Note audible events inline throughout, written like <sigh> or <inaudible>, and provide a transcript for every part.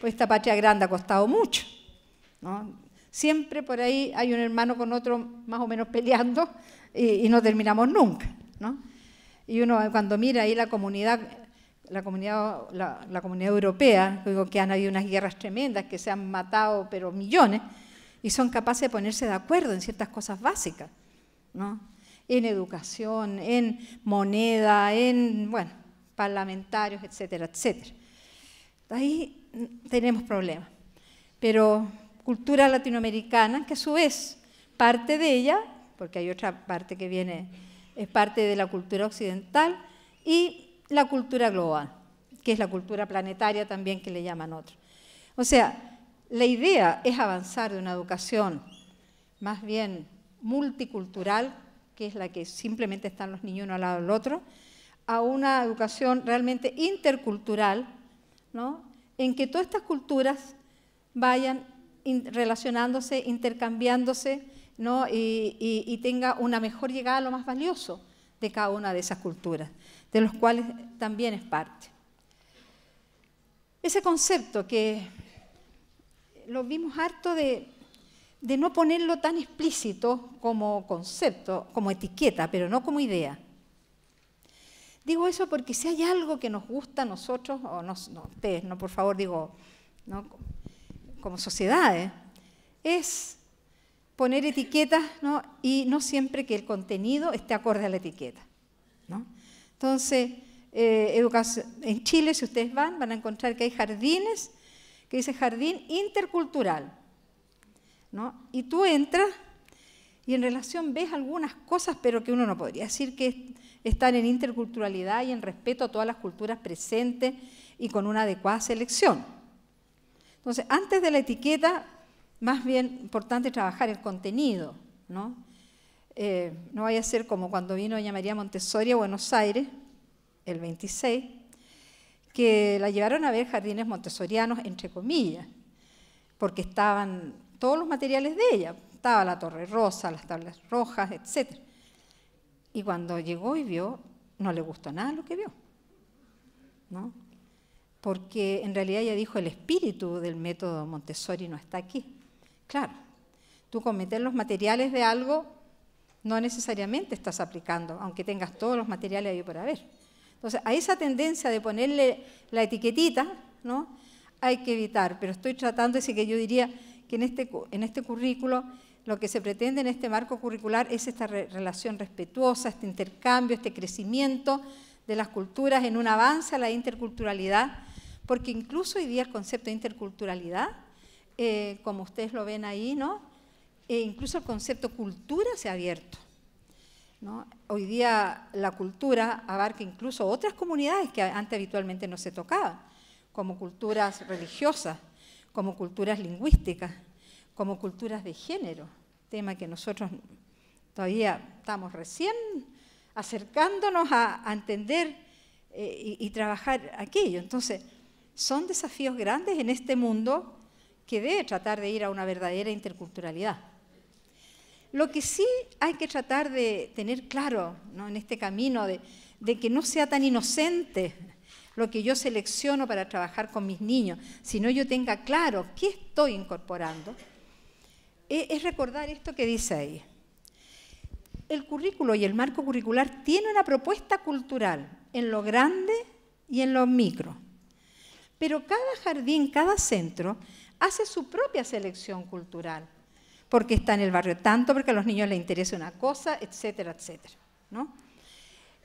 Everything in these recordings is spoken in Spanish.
pues esta patria grande ha costado mucho. ¿no? Siempre por ahí hay un hermano con otro más o menos peleando y, no terminamos nunca. ¿no? Y uno cuando mira ahí la comunidad, la comunidad, la, la comunidad europea, digo que han habido unas guerras tremendas, que se han matado pero millones, y son capaces de ponerse de acuerdo en ciertas cosas básicas, ¿no? en educación, en moneda, en, bueno, parlamentarios, etcétera, etcétera. Ahí tenemos problemas. Pero cultura latinoamericana, que a su vez parte de ella, porque hay otra parte que viene, es parte de la cultura occidental, y la cultura global, que es la cultura planetaria también que le llaman otro. O sea, la idea es avanzar de una educación más bien multicultural, que es la que simplemente están los niños uno al lado del otro, a una educación realmente intercultural, ¿no? en que todas estas culturas vayan relacionándose, intercambiándose, Y, tenga una mejor llegada a lo más valioso de cada una de esas culturas, de los cuales también es parte. Ese concepto que lo vimos harto de no ponerlo tan explícito como concepto, como etiqueta, pero no como idea. Digo eso porque si hay algo que nos gusta a nosotros, o nos, no, ustedes, no, por favor, digo, ¿no? como sociedades, ¿eh? es poner etiquetas y no siempre que el contenido esté acorde a la etiqueta. Entonces, eh, en Chile, si ustedes van, van a encontrar que hay jardines que dice jardín intercultural. ¿no? Y tú entras y en relación ves algunas cosas, pero que uno no podría decir que están en interculturalidad y en respeto a todas las culturas presentes y con una adecuada selección. Entonces, antes de la etiqueta, más bien importante trabajar el contenido, ¿no? Eh, no vaya a ser como cuando vino doña María Montessori a Buenos Aires, el 26, que la llevaron a ver jardines montessorianos, entre comillas, porque estaban todos los materiales de ella, estaba la Torre Rosa, las tablas rojas, etcétera y cuando llegó y vio, no le gustó nada lo que vio. ¿no? Porque en realidad ya dijo, el espíritu del método Montessori no está aquí. Claro, tú con meter los materiales de algo no necesariamente estás aplicando, aunque tengas todos los materiales ahí para ver. Entonces, a esa tendencia de ponerle la etiquetita, ¿no? Hay que evitar, pero estoy tratando, de decir que yo diría que en este, en este currículo lo que se pretende en este marco curricular es esta relación respetuosa, este intercambio, este crecimiento de las culturas en un avance a la interculturalidad, porque incluso hoy día el concepto de interculturalidad, eh, como ustedes lo ven ahí, ¿no? E incluso el concepto cultura se ha abierto. Hoy día la cultura abarca incluso otras comunidades que antes habitualmente no se tocaban, como culturas religiosas, como culturas lingüísticas, como culturas de género, tema que nosotros todavía estamos recién acercándonos a, entender eh, y, trabajar aquello. Entonces, son desafíos grandes en este mundo que debe tratar de ir a una verdadera interculturalidad. Lo que sí hay que tratar de tener claro ¿no? en este camino de, de, que no sea tan inocente lo que yo selecciono para trabajar con mis niños, sino yo tenga claro qué estoy incorporando, es recordar esto que dice ahí. El currículo y el marco curricular tiene una propuesta cultural en lo grande y en lo micro. Pero cada jardín, cada centro hace su propia selección cultural, porque está en el barrio tanto, porque a los niños les interesa una cosa, etcétera, etcétera. ¿no?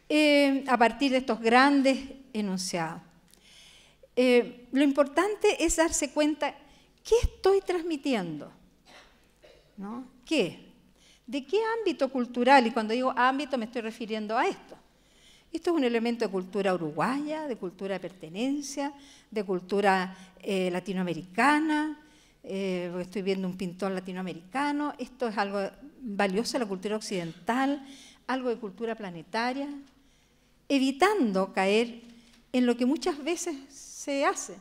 Eh, a partir de estos grandes enunciados. Eh, lo importante es darse cuenta qué estoy transmitiendo ¿Qué? ¿De qué ámbito cultural? Y cuando digo ámbito me estoy refiriendo a esto. Esto es un elemento de cultura uruguaya, de cultura de pertenencia, de cultura eh, latinoamericana. Eh, estoy viendo un pintor latinoamericano. Esto es algo valioso de la cultura occidental, algo de cultura planetaria, evitando caer en lo que muchas veces se hace,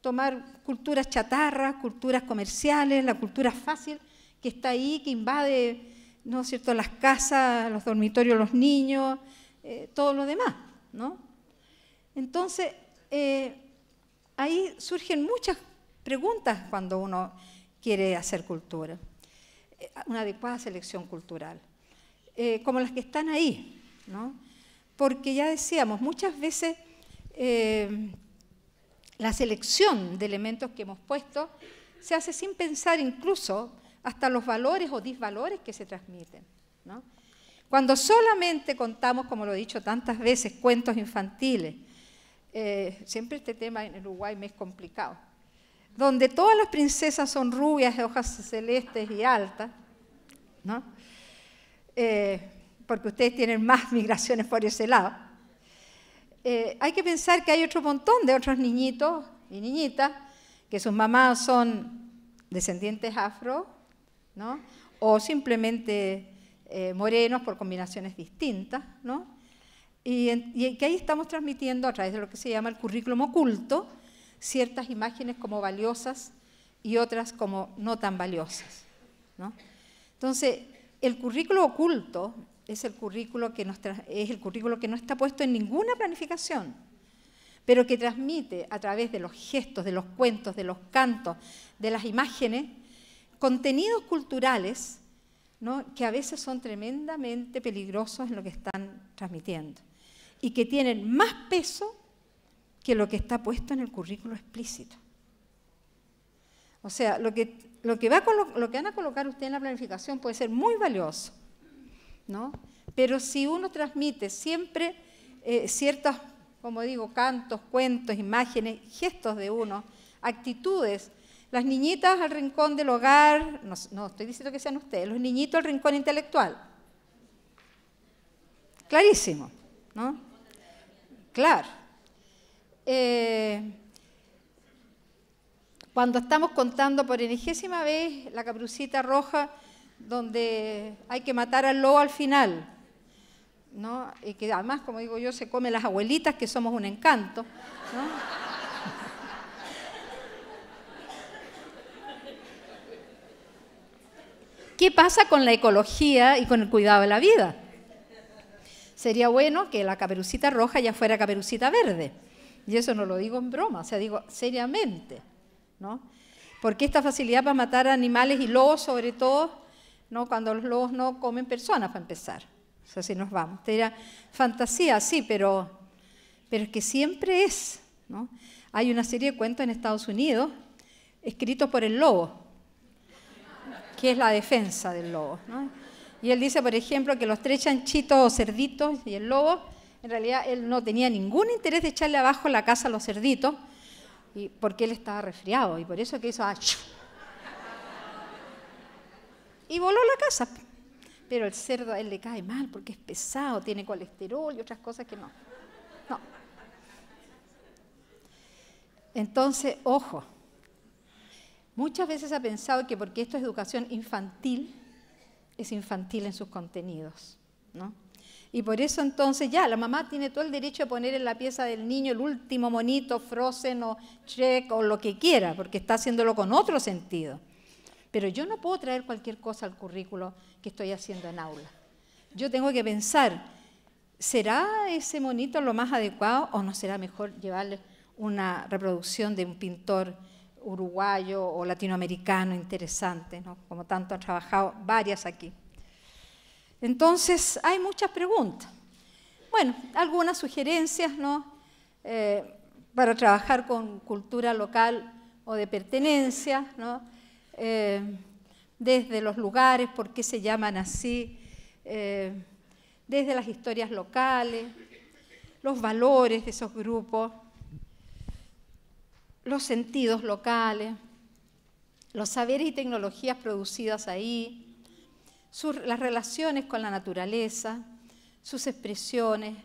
tomar culturas chatarras, culturas comerciales, la cultura fácil que está ahí, que invade, ¿no es cierto?, las casas, los dormitorios, los niños, eh, todo lo demás, ¿no? Entonces, eh, ahí surgen muchas preguntas cuando uno quiere hacer cultura, eh, una adecuada selección cultural, como las que están ahí, ¿no? Porque ya decíamos, muchas veces la selección de elementos que hemos puesto se hace sin pensar incluso hasta los valores o disvalores que se transmiten. Cuando solamente contamos, como lo he dicho tantas veces, cuentos infantiles, eh, siempre este tema en Uruguay me es complicado, donde todas las princesas son rubias, de hojas celestes y altas, ¿no? Eh, porque ustedes tienen más <laughs> migraciones por ese lado. Eh, hay que pensar que hay otro montón de otros niñitos y niñitas que sus mamás son descendientes afro ¿no? o simplemente eh, morenos por combinaciones distintas. Y, que ahí estamos transmitiendo a través de lo que se llama el currículum oculto ciertas imágenes como valiosas y otras como no tan valiosas. Entonces, el currículo oculto es el currículo, es el currículo que no está puesto en ninguna planificación, pero que transmite a través de los gestos, de los cuentos, de los cantos, de las imágenes, contenidos culturales que a veces son tremendamente peligrosos en lo que están transmitiendo y que tienen más peso que lo que está puesto en el currículo explícito. O sea, lo que, lo que, va lo que van a colocar ustedes en la planificación puede ser muy valioso, Pero si uno transmite siempre eh, ciertos, como digo, cantos, cuentos, imágenes, gestos de uno, actitudes las niñitas al rincón del hogar, no, estoy diciendo que sean ustedes, los niñitos al rincón intelectual. Clarísimo, ¿no? Claro. Eh, cuando estamos contando por enigésima vez la caprucita roja, donde hay que matar al lobo al final, ¿no? Y que además, como digo yo, se come las abuelitas, que somos un encanto, ¿no? ¿Qué pasa con la ecología y con el cuidado de la vida? Sería bueno que la caperucita roja ya fuera caperucita verde. Y eso no lo digo en broma, o sea, digo seriamente. ¿no? Porque esta facilidad para matar animales y lobos, sobre todo, ¿no? cuando los lobos no comen personas, para empezar. O sea, si nos vamos. era fantasía, sí, pero, pero es que siempre es. ¿no? Hay una serie de cuentos en Estados Unidos escritos por el lobo, que es la defensa del lobo. Y él dice, por ejemplo, que los tres chanchitos o cerditos y el lobo, en realidad él no tenía ningún interés de echarle abajo la casa a los cerditos, y porque él estaba resfriado, y por eso que hizo... Ah, y voló la casa. Pero el cerdo a él le cae mal porque es pesado, tiene colesterol y otras cosas que no. No. Entonces, ojo, Muchas veces ha pensado que porque esto es educación infantil, es infantil en sus contenidos, Y por eso entonces ya, la mamá tiene todo el derecho a poner en la pieza del niño el último monito, Frozen o Check o lo que quiera, porque está haciéndolo con otro sentido. Pero yo no puedo traer cualquier cosa al currículo que estoy haciendo en aula. Yo tengo que pensar, ¿será ese monito lo más adecuado o no será mejor llevarle una reproducción de un pintor? uruguayo o latinoamericano interesante, como tanto han trabajado varias aquí. Entonces, hay muchas preguntas. Bueno, algunas sugerencias ¿no? Eh, para trabajar con cultura local o de pertenencia, ¿no? Eh, desde los lugares, por qué se llaman así, eh, desde las historias locales, los valores de esos grupos, los sentidos locales, los saberes y tecnologías producidas ahí, las relaciones con la naturaleza, sus expresiones,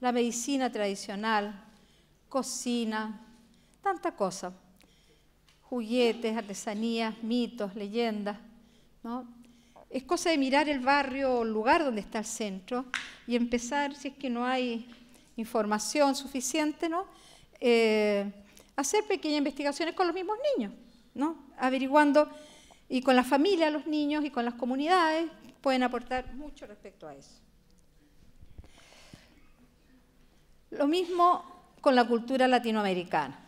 la medicina tradicional, cocina, tanta cosa, juguetes, artesanías, mitos, leyendas. Es cosa de mirar el barrio o el lugar donde está el centro y empezar, si es que no hay información suficiente, ¿no? Eh, hacer pequeñas investigaciones con los mismos niños, ¿no? Averiguando y con la familia, los niños y con las comunidades pueden aportar mucho respecto a eso. Lo mismo con la cultura latinoamericana.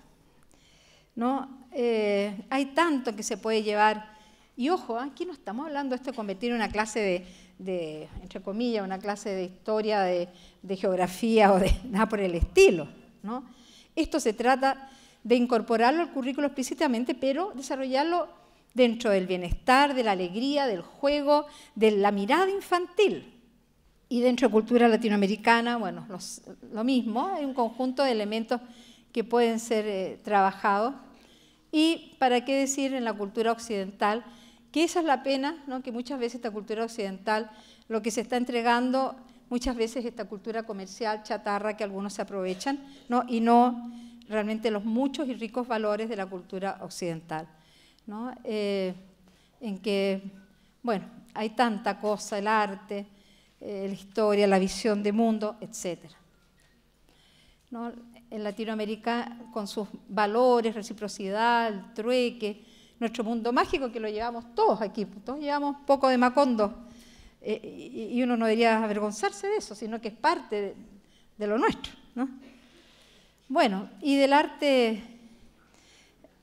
¿no? Eh, hay tanto que se puede llevar. Y ojo, ¿eh? aquí no estamos hablando de esto de convertir en una clase de, entre comillas, una clase de historia, de, geografía o de nada por el estilo. ¿no? Esto se trata de incorporarlo al currículo explícitamente, pero desarrollarlo dentro del bienestar, de la alegría, del juego, de la mirada infantil. Y dentro de cultura latinoamericana, bueno, lo mismo, hay un conjunto de elementos que pueden ser eh, trabajados. Y para qué decir en la cultura occidental, que esa es la pena, ¿no? que muchas veces esta cultura occidental, lo que se está entregando, muchas veces esta cultura comercial, chatarra, que algunos se aprovechan, y no realmente los muchos y ricos valores de la cultura occidental, ¿no? Eh, en que, bueno, hay tanta cosa, el arte, eh, la historia, la visión de mundo, etc. ¿No? En Latinoamérica, con sus valores, reciprocidad, trueque, nuestro mundo mágico que lo llevamos todos aquí, todos llevamos poco de Macondo, eh, y uno no debería avergonzarse de eso, sino que es parte de, de lo nuestro. ¿no? Bueno, y del arte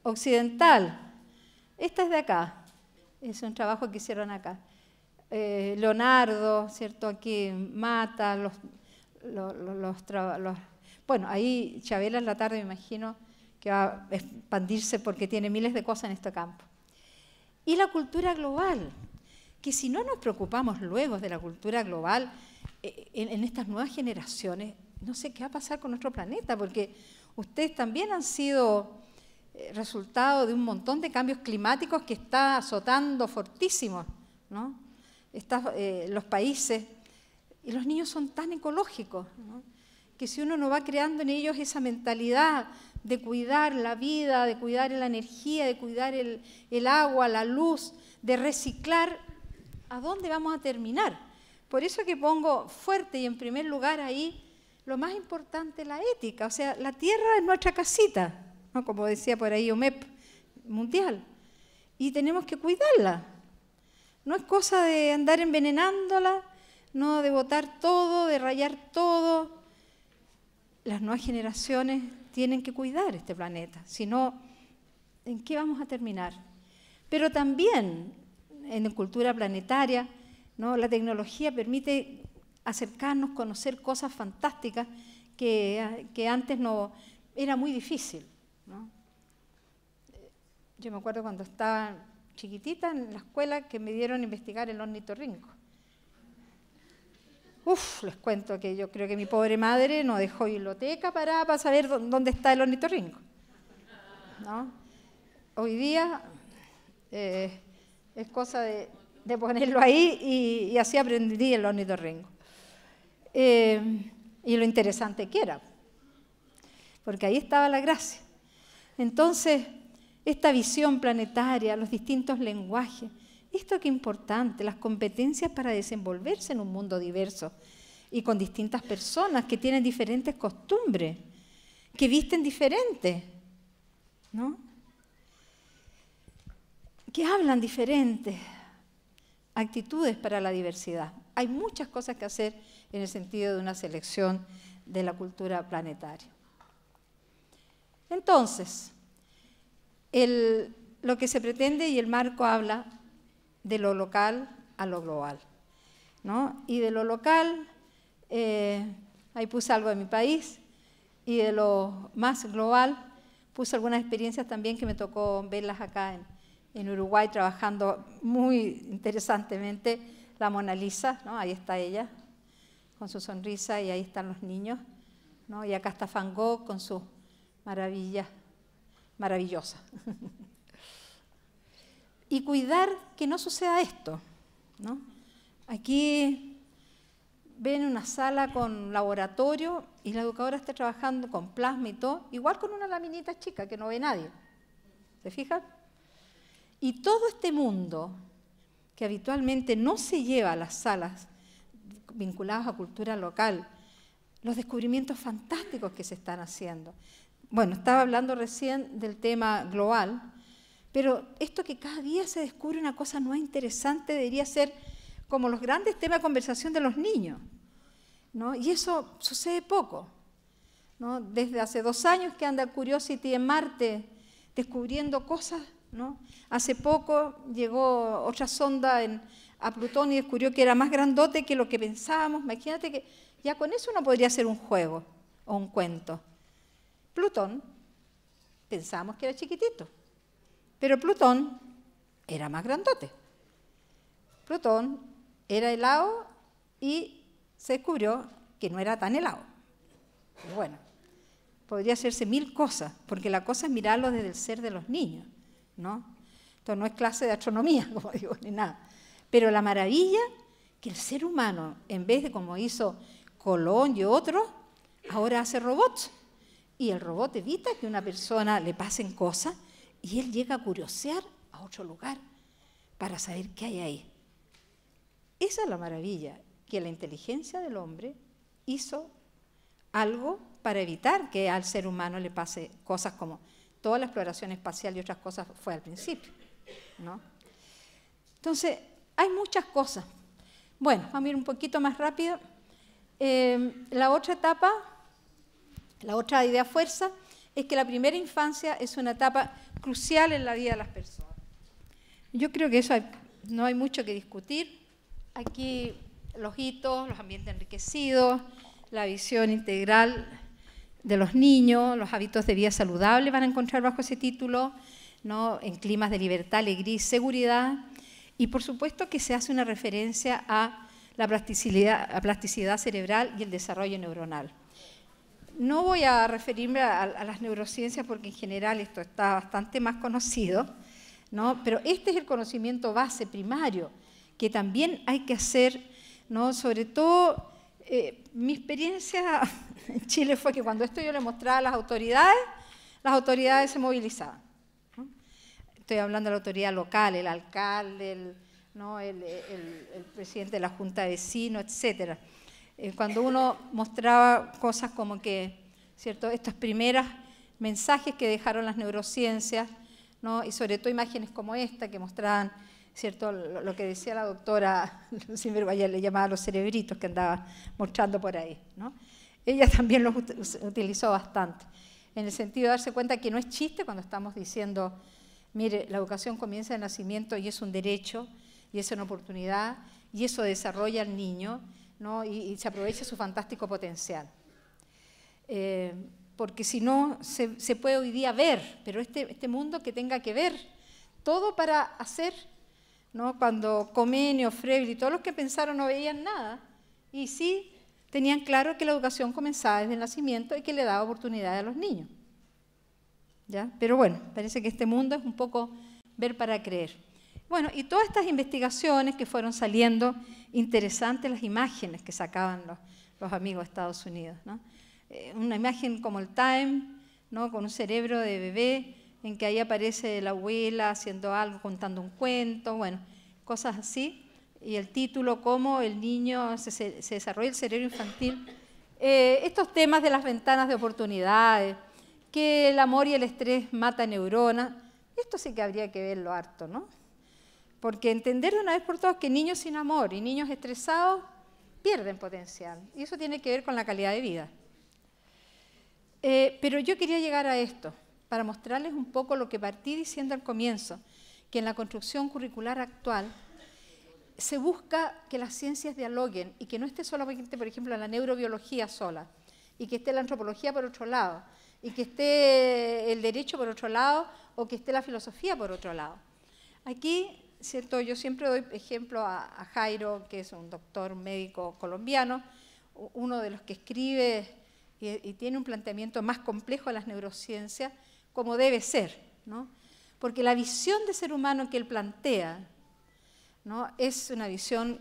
occidental. Esta es de acá, es un trabajo que hicieron acá. Eh, Leonardo, ¿cierto? Aquí Mata, los, los, Bueno, ahí Chabela en la tarde me imagino que va a expandirse porque tiene miles de cosas en este campo. Y la cultura global, que si no nos preocupamos luego de la cultura global, eh, en estas nuevas generaciones no sé qué va a pasar con nuestro planeta, porque ustedes también han sido eh, resultado de un montón de cambios climáticos que está azotando fortísimo eh, los países, y los niños son tan ecológicos, que si uno no va creando en ellos esa mentalidad de cuidar la vida, de cuidar la energía, de cuidar el, el agua, la luz, de reciclar, ¿a dónde vamos a terminar? Por eso que pongo fuerte y en primer lugar ahí lo más importante es la ética, o sea, la tierra es nuestra casita, como decía por ahí OMEP mundial, y tenemos que cuidarla. No es cosa de andar envenenándola, no de botar todo, de rayar todo. Las nuevas generaciones tienen que cuidar este planeta, si no, ¿en qué vamos a terminar? Pero también en cultura planetaria, ¿no? la tecnología permite acercarnos, conocer cosas fantásticas que, antes no era muy difícil. Yo me acuerdo cuando estaba chiquitita en la escuela que me dieron a investigar el ornitorrinco. Uf, les cuento que yo creo que mi pobre madre no dejó biblioteca para, para saber dónde está el ornitorrinco. ¿no? Hoy día eh, es cosa de, ponerlo ahí y, y, así aprendí el ornitorrinco. Eh, y lo interesante que era, porque ahí estaba la gracia. Entonces, esta visión planetaria, los distintos lenguajes, esto qué importante, las competencias para desenvolverse en un mundo diverso y con distintas personas que tienen diferentes costumbres, que visten diferente, ¿no? Que hablan diferentes, actitudes para la diversidad. Hay muchas cosas que hacer en el sentido de una selección de la cultura planetaria. Entonces, lo que se pretende y el marco habla de lo local a lo global. ¿no? Y de lo local, eh, ahí puse algo de mi país, y de lo más global, puse algunas experiencias también que me tocó verlas acá en, en Uruguay trabajando muy interesantemente la Mona Lisa, ahí está ella, con su sonrisa y ahí están los niños, Y acá está Van Gogh con su maravilla, maravillosa. <laughs> y cuidar que no suceda esto, ¿no? Aquí ven una sala con laboratorio y la educadora está trabajando con plasma y todo, igual con una laminita chica que no ve nadie. ¿Se fijan? Y todo este mundo que habitualmente no se lleva a las salas vinculados a cultura local, los descubrimientos fantásticos que se están haciendo. Bueno, estaba hablando recién del tema global, pero esto que cada día se descubre una cosa nueva interesante debería ser como los grandes temas de conversación de los niños. Y eso sucede poco. ¿no? Desde hace dos años que anda Curiosity en Marte descubriendo cosas Hace poco llegó otra sonda a Plutón y descubrió que era más grandote que lo que pensábamos. Imagínate que ya con eso no podría ser un juego o un cuento. Plutón pensábamos que era chiquitito, pero Plutón era más grandote. Plutón era helado y se descubrió que no era tan helado. bueno, podría hacerse mil cosas, porque la cosa es mirarlo desde el ser de los niños. ¿no? Esto no es clase de astronomía, <laughs> como digo, ni nada. Pero la maravilla que el ser humano, en vez de como hizo Colón y otros, ahora hace robots. Y el robot evita que una persona le pasen cosas y él llega a curiosear a otro lugar para saber qué hay ahí. Esa es la maravilla, que la inteligencia del hombre hizo algo para evitar que al ser humano le pase cosas como Toda la exploración espacial y otras cosas fue al principio. ¿no? Entonces, hay muchas cosas. Bueno, vamos a ir un poquito más rápido. Eh, la otra etapa, la otra idea fuerza, es que la primera infancia es una etapa crucial en la vida de las personas. Yo creo que eso no hay mucho que discutir. Aquí los hitos, los ambientes enriquecidos, la visión integral de los niños, los hábitos de vida saludable van a encontrar bajo ese título, ¿no? en climas de libertad, alegría y seguridad. Y por supuesto que se hace una referencia a la plasticidad, plasticidad cerebral y el desarrollo neuronal. No voy a referirme a, las neurociencias porque en general esto está bastante más conocido, ¿no? pero este es el conocimiento base primario que también hay que hacer, ¿no? sobre todo eh, mi experiencia <laughs> en Chile fue que cuando esto yo le mostraba a las autoridades, las autoridades se movilizaban. Estoy hablando de la autoridad local, el alcalde, el, presidente de la junta de vecinos, etc. Eh, cuando uno mostraba cosas como que, ¿cierto? Estos primeros mensajes que dejaron las neurociencias, Y sobre todo imágenes como esta que mostraban ¿cierto? Lo, que decía la doctora <laughs> Sinverguayar le llamaba los cerebritos que andaba mostrando por ahí, ¿no? Ella <laughs> también los utilizó bastante, en el sentido de darse cuenta que no es chiste cuando estamos diciendo, mire, la educación comienza en nacimiento y es un derecho, y es una oportunidad, y eso desarrolla al niño, ¿no? y, se aprovecha su fantástico potencial. Eh, porque si no, se, puede hoy día ver, pero este, este mundo que tenga que ver, todo para hacer cuando Comenio, Freud y todos los que pensaron no veían nada, y sí tenían claro que la educación comenzaba desde el nacimiento y que le daba oportunidad a los niños. ¿Ya? Pero bueno, parece que este mundo es un poco ver para creer. Bueno, y todas estas investigaciones que fueron saliendo, interesantes las imágenes que sacaban los, amigos de Estados Unidos. Eh, una imagen como el Time, ¿no? con un cerebro de bebé, en que ahí aparece la abuela haciendo algo, contando un cuento, bueno, cosas así. Y el título, cómo el niño se, desarrolla el cerebro infantil. Eh, estos temas de las ventanas de oportunidades, que el amor y el estrés matan neuronas, esto sí que habría que verlo harto, ¿no? Porque entender de una vez por todas que niños sin amor y niños estresados pierden potencial. Y eso tiene que ver con la calidad de vida. Eh, pero yo quería llegar a esto para mostrarles un poco lo que partí diciendo al comienzo, que en la construcción curricular actual se busca que las ciencias dialoguen y que no esté solamente, por ejemplo, la neurobiología sola, y que esté la antropología por otro lado, y que esté el derecho por otro lado, o que esté la filosofía por otro lado. Aquí, ¿cierto? Yo siempre doy ejemplo a, Jairo, que es un doctor médico colombiano, uno de los que escribe y, y tiene un planteamiento más complejo a las neurociencias, como debe ser, Porque la visión de ser humano que él plantea, ¿no? Es una visión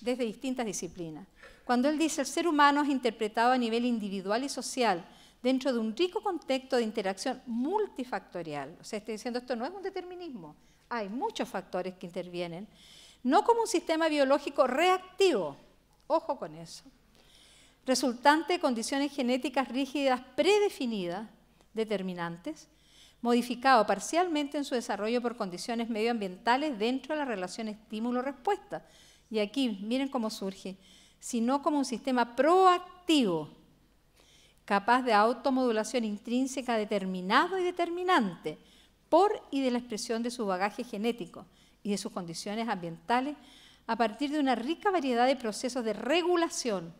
desde distintas disciplinas. Cuando él dice el ser humano es interpretado a nivel individual y social dentro de un rico contexto de interacción multifactorial, o sea, estoy diciendo esto no es un determinismo, hay muchos factores que intervienen, no como un sistema biológico reactivo, ojo con eso, resultante de condiciones genéticas rígidas predefinidas, determinantes, modificado parcialmente en su desarrollo por condiciones medioambientales dentro de la relación estímulo-respuesta. Y aquí, miren cómo surge, sino como un sistema proactivo, capaz de automodulación intrínseca determinado y determinante por y de la expresión de su bagaje genético y de sus condiciones ambientales a partir de una rica variedad de procesos de regulación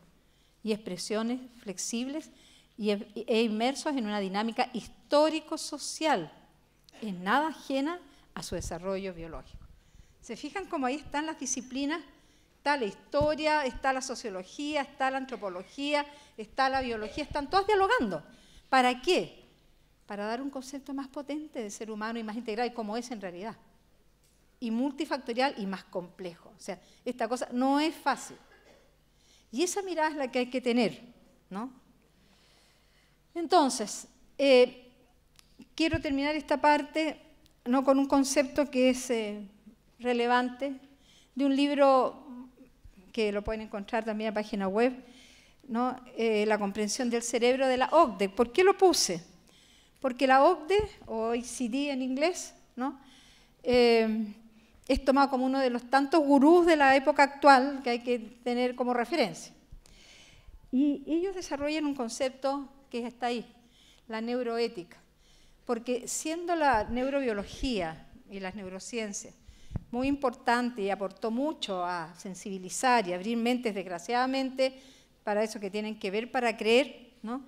y expresiones flexibles e inmersos en una dinámica histórico-social, en nada ajena a su desarrollo biológico. ¿Se fijan cómo ahí están las disciplinas? Está la historia, está la sociología, está la antropología, está la biología, están todas dialogando. ¿Para qué? Para dar un concepto más potente de ser humano y más integral, como es en realidad. Y multifactorial y más complejo. O sea, esta cosa no es fácil. Y esa mirada es la que hay que tener, ¿no? Entonces, eh, quiero terminar esta parte no con un concepto que es eh, relevante de un libro que lo pueden encontrar también en la página web, ¿no? Eh, la comprensión del cerebro de la OCDE. ¿Por qué lo puse? Porque la OCDE, o ICD e, e en inglés, ¿no? es tomado como uno de los tantos gurús de la época actual que hay que tener como referencia. Y ellos desarrollan un concepto está ahí, la neuroética. Porque siendo la neurobiología y las neurociencias muy importante y aportó mucho a sensibilizar y abrir mentes, desgraciadamente, para eso que tienen que ver para creer, ¿no?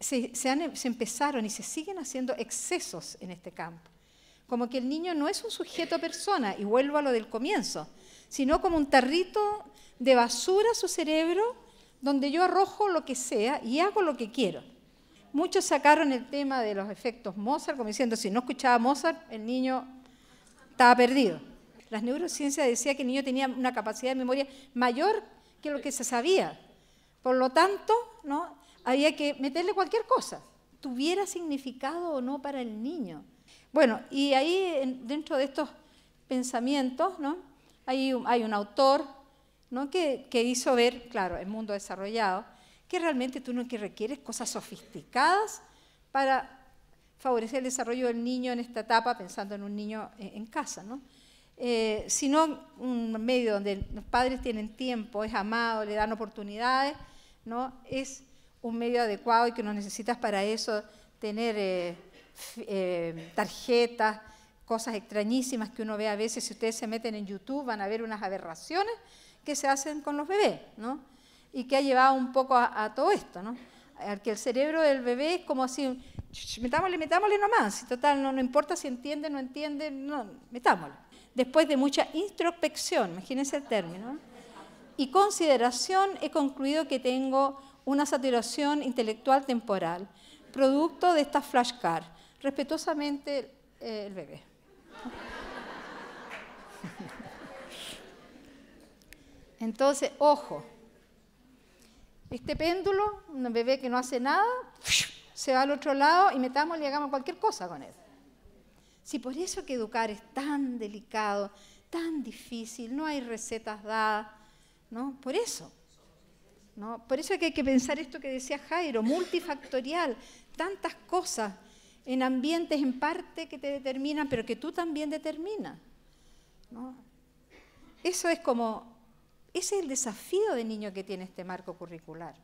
se, em, empezaron y se siguen haciendo excesos en este campo. Como que el niño no es un sujeto persona, y vuelvo a lo del comienzo, sino como un tarrito de basura su cerebro donde yo arrojo lo que sea y hago lo que quiero. Muchos sacaron el tema de los efectos Mozart, como diciendo, si no escuchaba Mozart, el niño estaba perdido. Las neurociencias decían que el niño tenía una capacidad de memoria mayor que lo que se sabía. Por lo tanto, ¿no? había que meterle cualquier cosa, tuviera significado o no para el niño. Bueno, y ahí dentro de estos pensamientos, ¿no? hay un autor, ¿no? que, hizo ver, claro, el mundo desarrollado, que realmente tú no que requieres cosas sofisticadas para favorecer el desarrollo del niño en esta etapa, pensando en un niño eh, en casa, ¿no? Eh, sino un medio donde los padres tienen tiempo, es amado, le dan oportunidades, ¿no? Es un medio adecuado y que no necesitas para eso tener eh, tarjetas, cosas extrañísimas que uno ve a veces. Si ustedes se meten en YouTube van a ver unas aberraciones que se hacen con los bebés, ¿no? Y que ha llevado un poco a, todo esto, ¿no? Al que el cerebro del bebé es como así, metámosle, metámosle nomás, total, no, no importa si entiende, no entiende, no, metámosle. Después de mucha introspección, imagínense el término, y consideración, he concluido que tengo una saturación intelectual temporal, producto de esta flashcard. Respetuosamente, eh, el bebé. Entonces, ojo, este péndulo, un bebé que no hace nada, se va al otro lado y metamos y hagamos cualquier cosa con él. Si por eso que educar es tan delicado, tan difícil, no hay recetas dadas, ¿no? Por eso. ¿no? Por eso que hay que pensar esto que decía Jairo, multifactorial, tantas cosas en ambientes en parte que te determinan, pero que tú también determinas. ¿no? Eso es como ese es el desafío de niño que tiene este marco curricular.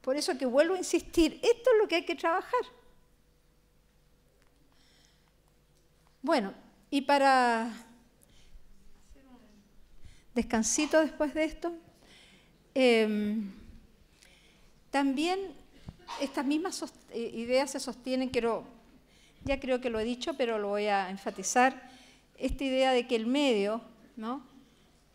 Por eso que vuelvo a insistir, esto es lo que hay que trabajar. Bueno, y para descansito después de esto, em, también estas mismas eh, ideas se sostienen, quiero, ya creo que lo he dicho, pero lo voy a enfatizar, esta idea de que el medio, ¿no?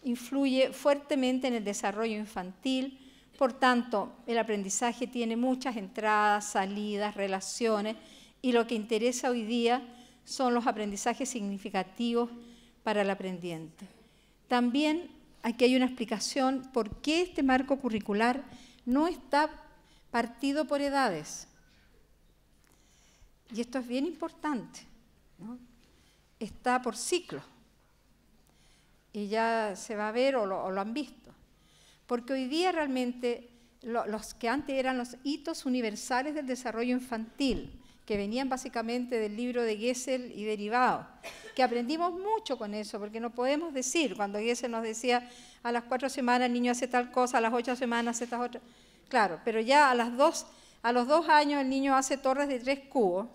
influye fuertemente en el desarrollo infantil, por tanto, el aprendizaje tiene muchas entradas, salidas, relaciones y lo que interesa hoy día son los aprendizajes significativos para el aprendiente. También aquí hay una explicación por qué este marco curricular no está partido por edades. Y esto es bien importante. Está por ciclos y ya se va a ver o lo, han visto. Porque hoy día realmente los que antes eran los hitos universales del desarrollo infantil, que venían básicamente del libro de Gesell y derivado que aprendimos mucho con eso, porque no podemos decir, cuando Gesell nos decía, a las cuatro semanas el niño hace tal cosa, a las ocho semanas hace estas otras, claro, pero ya a, las dos, a los dos años el niño hace torres de tres cubos,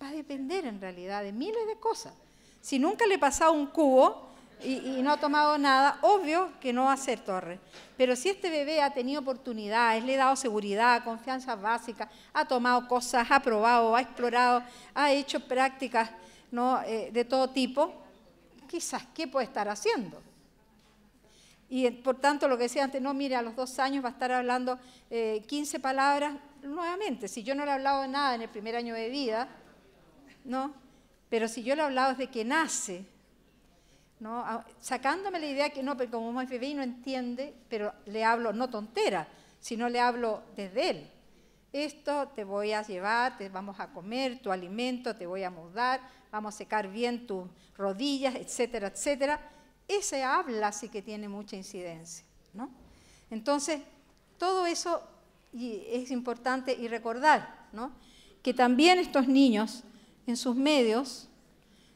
va a depender en realidad de miles de cosas. Si nunca le pasaba un cubo, y, no ha tomado nada, obvio que no va a ser torre. Pero si este bebé ha tenido oportunidades, le ha dado seguridad, confianza básica, ha tomado cosas, ha probado, ha explorado, ha hecho prácticas eh, de todo tipo, quizás qué puede estar haciendo. Y eh, por tanto, lo que decía antes, no, mire, a los dos años va a estar hablando 15 eh, palabras nuevamente. Si yo no le he hablado nada en el primer año de vida, ¿no? Pero si yo le he hablado desde que nace, Ah, sacándome la idea que no, pero como es bebé no entiende, pero le hablo no tontera, sino le hablo desde él. Esto te voy a llevar, te vamos a comer tu alimento, te voy a mudar, vamos a secar bien tus rodillas, etcétera, etcétera. Ese habla sí que tiene mucha incidencia. Entonces, todo eso es importante y recordar que también estos niños en sus medios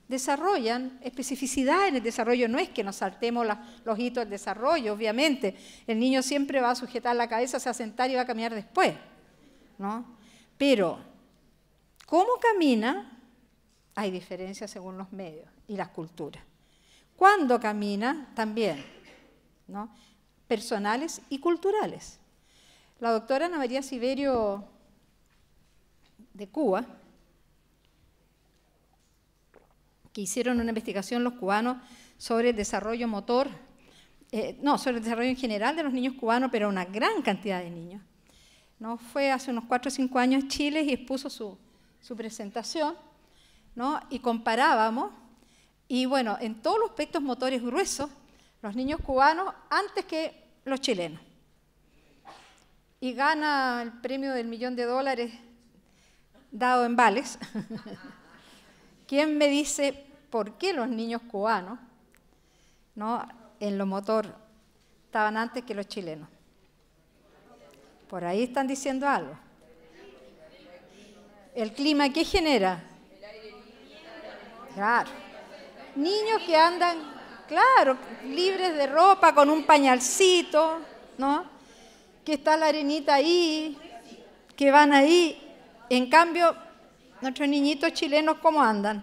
desarrollan especificidad en el desarrollo. No es que nos saltemos los hitos del desarrollo, obviamente. El niño siempre va a sujetar la cabeza, se va a sentar y va a caminar después. ¿no? Pero cómo camina, hay diferencias según los medios y las culturas. Cuándo camina, también. ¿no? Personales y culturales. La doctora Ana María Siberio de Cuba, que hicieron una investigación los cubanos sobre el desarrollo motor, eh, no, sobre el desarrollo en general de los niños cubanos, pero una gran cantidad de niños. ¿no? Fue hace unos 4 o 5 años Chile y expuso su, su presentación, ¿no? y comparábamos, y bueno, en todos los aspectos motores gruesos, los niños cubanos antes que los chilenos. Y gana el premio del millón de dólares dado en vales. <laughs> ¿Quién me dice por qué los niños cubanos ¿no? en lo motor estaban antes que los chilenos. Por ahí están diciendo algo. ¿El clima qué genera? Claro. Niños que andan, claro, libres de ropa, con un pañalcito, ¿no? Que está la arenita ahí, que van ahí. En cambio, nuestros niñitos chilenos, ¿cómo andan?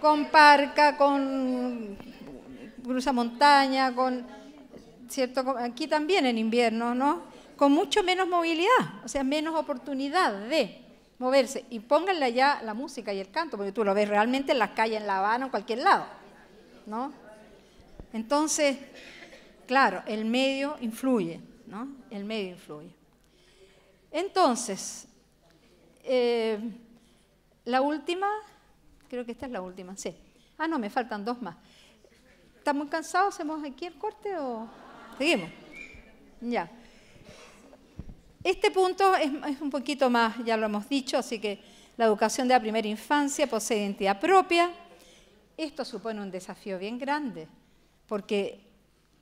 con parca, con cruza montaña, con cierto aquí también en invierno, ¿no? Con mucho menos movilidad, o sea, menos oportunidad de moverse. Y pónganle ya la música y el canto, porque tú lo ves realmente en las calles, en La Habana, en cualquier lado, ¿no? Entonces, claro, el medio influye, ¿no? El medio influye. Entonces, eh, la última Creo que esta es la última, sí. Ah, no, me faltan dos más. estamos muy cansados? ¿Hacemos aquí el corte o seguimos? Ya. Este punto es, es un poquito más, ya lo hemos dicho, así que la educación de la primera infancia posee identidad propia. Esto supone un desafío bien grande, porque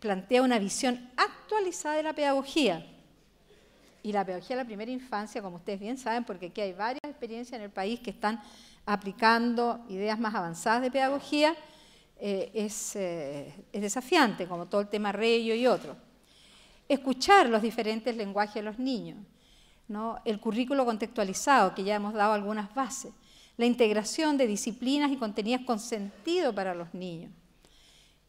plantea una visión actualizada de la pedagogía. Y la pedagogía de la primera infancia, como ustedes bien saben, porque aquí hay varias experiencias en el país que están aplicando ideas más avanzadas de pedagogía, eh, eh, es, desafiante, como todo el tema Reyo y otros. Escuchar los diferentes lenguajes de los niños, ¿no? el currículo contextualizado, que ya hemos dado algunas bases, la integración de disciplinas y contenidos con sentido para los niños,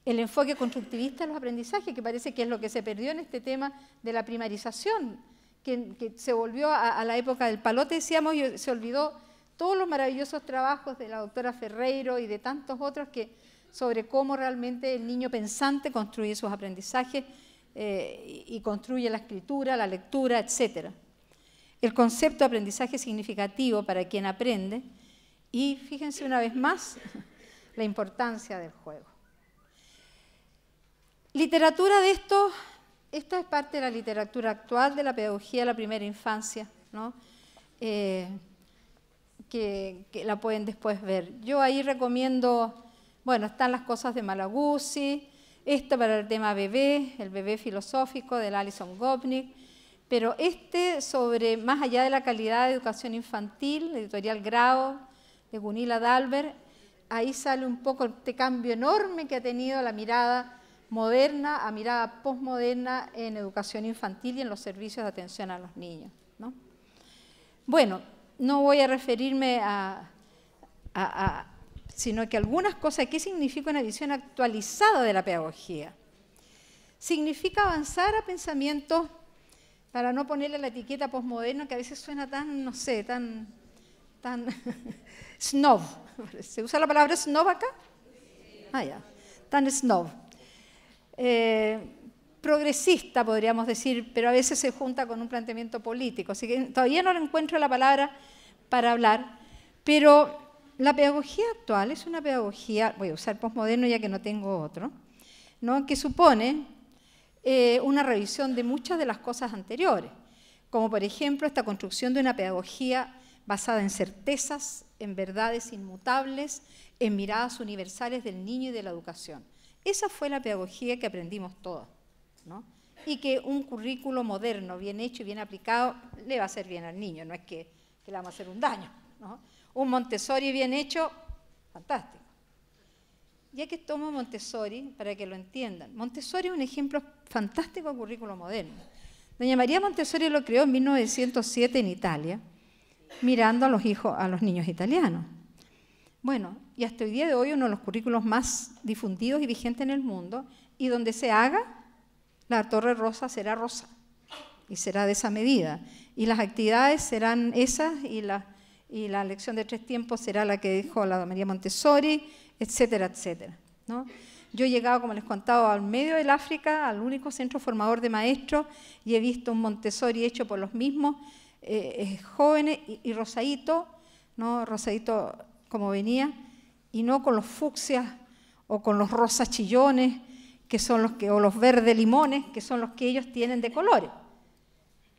el enfoque constructivista en los aprendizajes, que parece que es lo que se perdió en este tema de la primarización, que, se volvió a, a, la época del palote, decíamos, y se olvidó todos los maravillosos trabajos de la doctora Ferreiro y de tantos otros que, sobre cómo realmente el niño pensante construye sus aprendizajes eh, y construye la escritura, la lectura, etc. El concepto de aprendizaje significativo para quien aprende y fíjense una vez más <laughs> la importancia del juego. Literatura de esto, esta es parte de la literatura actual de la pedagogía de la primera infancia, ¿no? Eh, que, la pueden después ver. Yo ahí recomiendo, bueno, están las cosas de Malaguzzi, esto para el tema bebé, el bebé filosófico del Alison Gopnik, pero este sobre más allá de la calidad de educación infantil, editorial Grau, de Gunilla Dalber, ahí sale un poco este cambio enorme que ha tenido la mirada moderna a mirada posmoderna en educación infantil y en los servicios de atención a los niños. ¿no? Bueno, no voy a referirme a, sino que algunas cosas, ¿qué significa una visión actualizada de la pedagogía? Significa avanzar a pensamiento para no ponerle la etiqueta postmoderna que a veces suena tan, no sé, tan, tan <laughs> snob. ¿Se usa la palabra snob acá? Ah, ya, tan snob. Eh, progresista, podríamos decir, pero a veces se junta con un planteamiento político. Así que todavía no encuentro la palabra para hablar, pero la pedagogía actual es una pedagogía, voy a usar posmoderno ya que no tengo otro, que supone eh, una revisión de muchas de las cosas anteriores, como por ejemplo esta construcción de una pedagogía basada en certezas, en verdades inmutables, en miradas universales del niño y de la educación. Esa fue la pedagogía que aprendimos todos. Y que un currículo moderno, bien hecho y bien aplicado, le va a hacer bien al niño, no es que, le vamos a hacer un daño. Un Montessori bien hecho, fantástico. Ya que tomo Montessori, para que lo entiendan, Montessori es un ejemplo fantástico de currículo moderno. Doña María Montessori lo creó en 1907 en Italia, mirando a los hijos, a los niños italianos. Bueno, y hasta el día de hoy uno de los currículos más difundidos y vigentes en el mundo, y donde se haga la Torre Rosa será rosa y será de esa medida. Y las actividades serán esas y la, y la lección de tres tiempos será la que dijo la María Montessori, etcétera, etcétera. ¿no? Yo he llegado, como les contaba, al medio del África, al único centro formador de maestros, y he visto un Montessori hecho por los mismos eh, eh, jóvenes y, y, Rosadito, ¿no? Rosadito como venía, y no con los fucsias o con los rosas chillones que son los que, o los verdes limones, que son los que ellos tienen de colores.